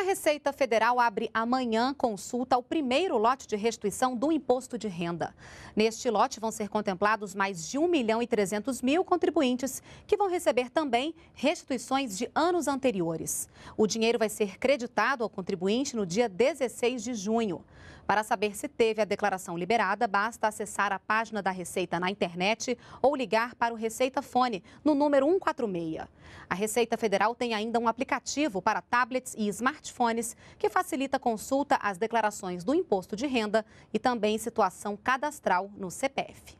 A Receita Federal abre amanhã consulta ao primeiro lote de restituição do imposto de renda. Neste lote vão ser contemplados mais de 1 milhão e 300 mil contribuintes que vão receber também restituições de anos anteriores. O dinheiro vai ser creditado ao contribuinte no dia 16 de junho. Para saber se teve a declaração liberada, basta acessar a página da Receita na internet ou ligar para o Receita Fone no número 146. A Receita Federal tem ainda um aplicativo para tablets e smartphones que facilita a consulta às declarações do imposto de renda e também situação cadastral no CPF.